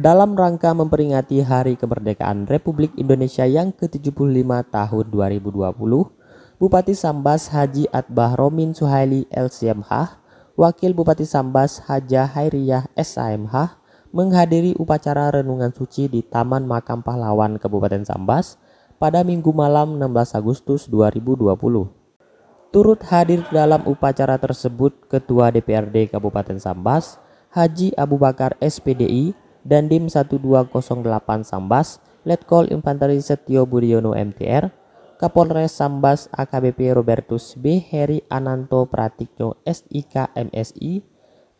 dalam rangka memperingati Hari Kemerdekaan Republik Indonesia yang ke-75 tahun 2020, Bupati Sambas Haji Atbah Romin Suhaili LCMH, Wakil Bupati Sambas Haja Hairiyah SAMH, menghadiri upacara renungan suci di Taman Makam Pahlawan Kabupaten Sambas pada Minggu malam 16 Agustus 2020. Turut hadir dalam upacara tersebut Ketua DPRD Kabupaten Sambas, Haji Abu Bakar SPDI, Dandim 1208 Sambas, Letkol Infanteri Setio Budiono MTR, Kapolres Sambas AKBP Robertus B. Heri Ananto Pratikno SIK MSI,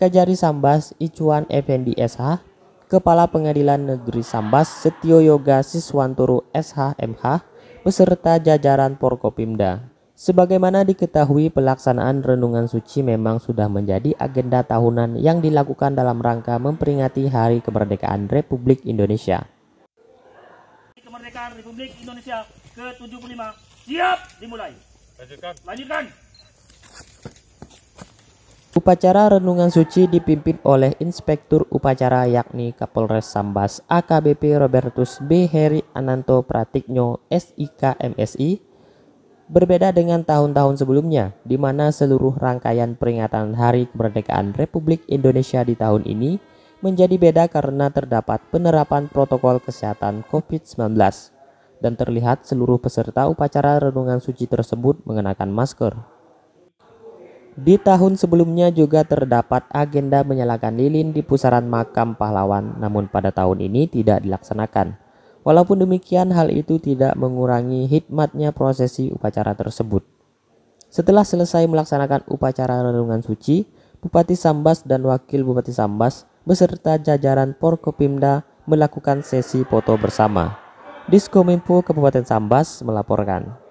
Kajari Sambas Icuan Effendi SH, Kepala Pengadilan Negeri Sambas Setio Yoga Siswanturu SHMH, beserta jajaran Porkopimda. Sebagaimana diketahui, pelaksanaan renungan suci memang sudah menjadi agenda tahunan yang dilakukan dalam rangka memperingati Hari Kemerdekaan Republik Indonesia. Kemerdekaan Republik Indonesia ke-75 siap dimulai. Lanjutkan. Lanjutkan. Upacara renungan suci dipimpin oleh Inspektur Upacara yakni Kapolres Sambas AKBP Robertus B. Heri Ananto Pratikno SIK MSI Berbeda dengan tahun-tahun sebelumnya, di mana seluruh rangkaian peringatan Hari Kemerdekaan Republik Indonesia di tahun ini menjadi beda karena terdapat penerapan protokol kesehatan COVID-19 dan terlihat seluruh peserta upacara renungan suci tersebut mengenakan masker. Di tahun sebelumnya juga terdapat agenda menyalakan lilin di pusaran makam pahlawan, namun pada tahun ini tidak dilaksanakan. Walaupun demikian, hal itu tidak mengurangi hikmatnya prosesi upacara tersebut. Setelah selesai melaksanakan upacara renungan suci, Bupati Sambas dan Wakil Bupati Sambas beserta jajaran Porkopimda melakukan sesi foto bersama. Diskominfo Kabupaten Sambas melaporkan.